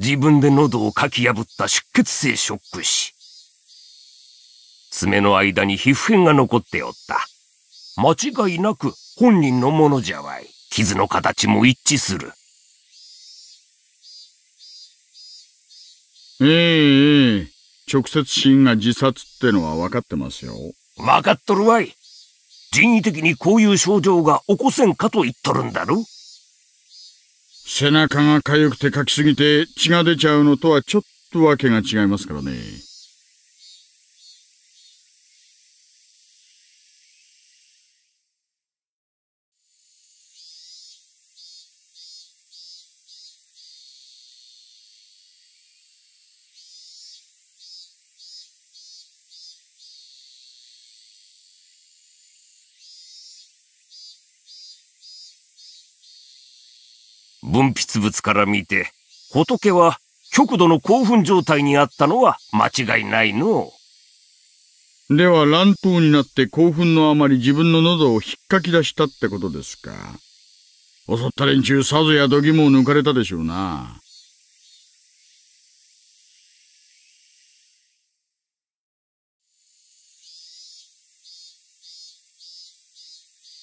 自分で喉をかき破った出血性ショック死。爪の間に皮膚片が残っておった。間違いなく本人のものじゃわい。傷の形も一致する。ええええ。直接死因が自殺ってのは分かってますよ。分かっとるわい。人為的にこういう症状が起こせんかと言っとるんだろ背中が痒くて書きすぎて血が出ちゃうのとはちょっとわけが違いますからね。分泌物から見て、仏は極度の興奮状態にあったのは間違いないの。では乱闘になって興奮のあまり自分の喉を引っかき出したってことですか。襲った連中さぞや度肝を抜かれたでしょうな。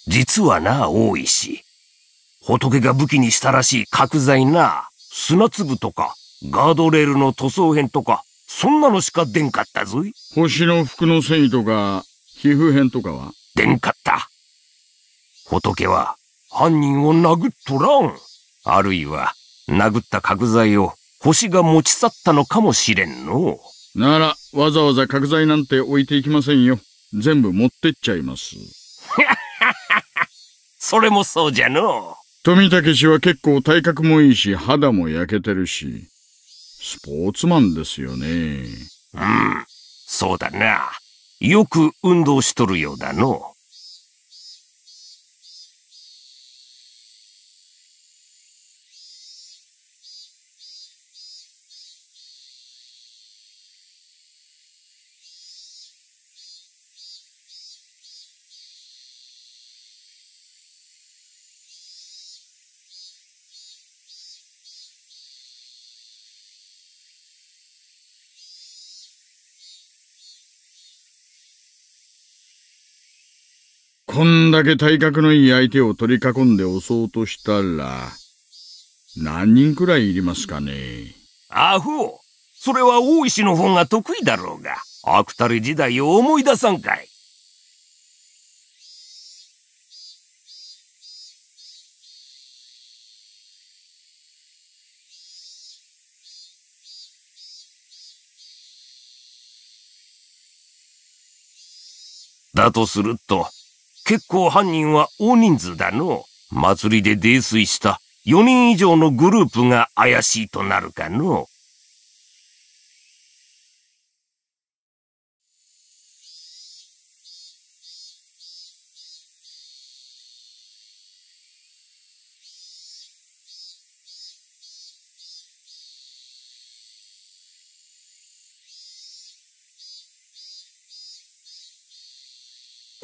実はな、大石。仏が武器にしたらしい角材な、砂粒とか、ガードレールの塗装片とか、そんなのしか出んかったぞい。星の服の繊維とか、皮膚片とかは出んかった。仏は、犯人を殴っとらん。あるいは、殴った角材を星が持ち去ったのかもしれんの。なら、わざわざ角材なんて置いていきませんよ。全部持ってっちゃいます。それもそうじゃのう。富武氏は結構体格もいいし、肌も焼けてるし、スポーツマンですよね。うん、そうだな。よく運動しとるようだの。こんだけ体格のいい相手を取り囲んで押そうとしたら、何人くらいいりますかねアホそれは大石の方が得意だろうが、悪たる時代を思い出さんかい。だとすると、結構犯人は大人数だの。祭りで泥酔した4人以上のグループが怪しいとなるかの。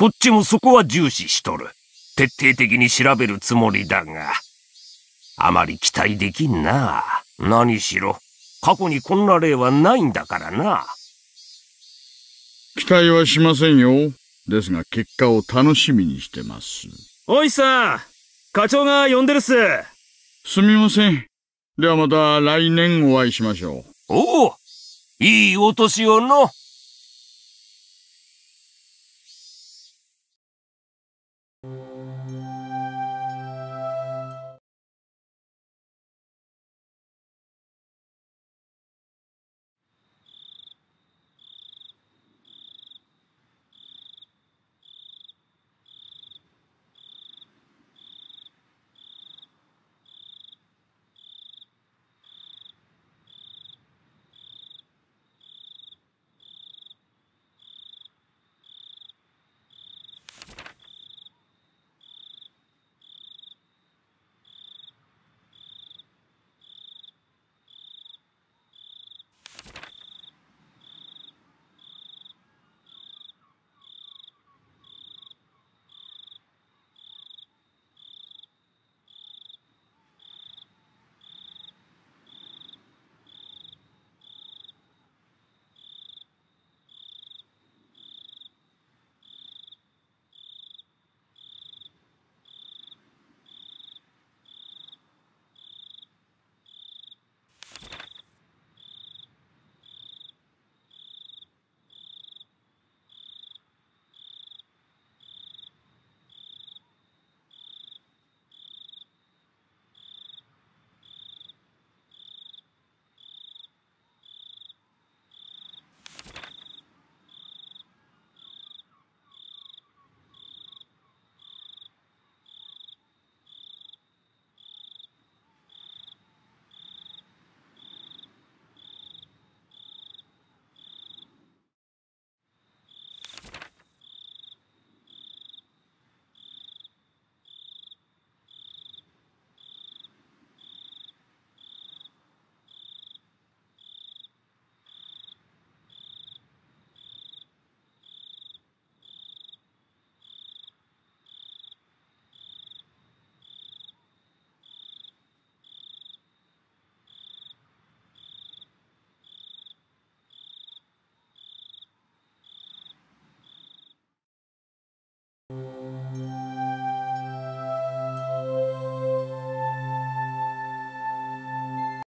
こっちもそこは重視しとる。徹底的に調べるつもりだが、あまり期待できんな。何しろ、過去にこんな例はないんだからな。期待はしませんよ。ですが結果を楽しみにしてます。おいさん、課長が呼んでるっす。すみません。ではまた来年お会いしましょう。おお、いいお年をの。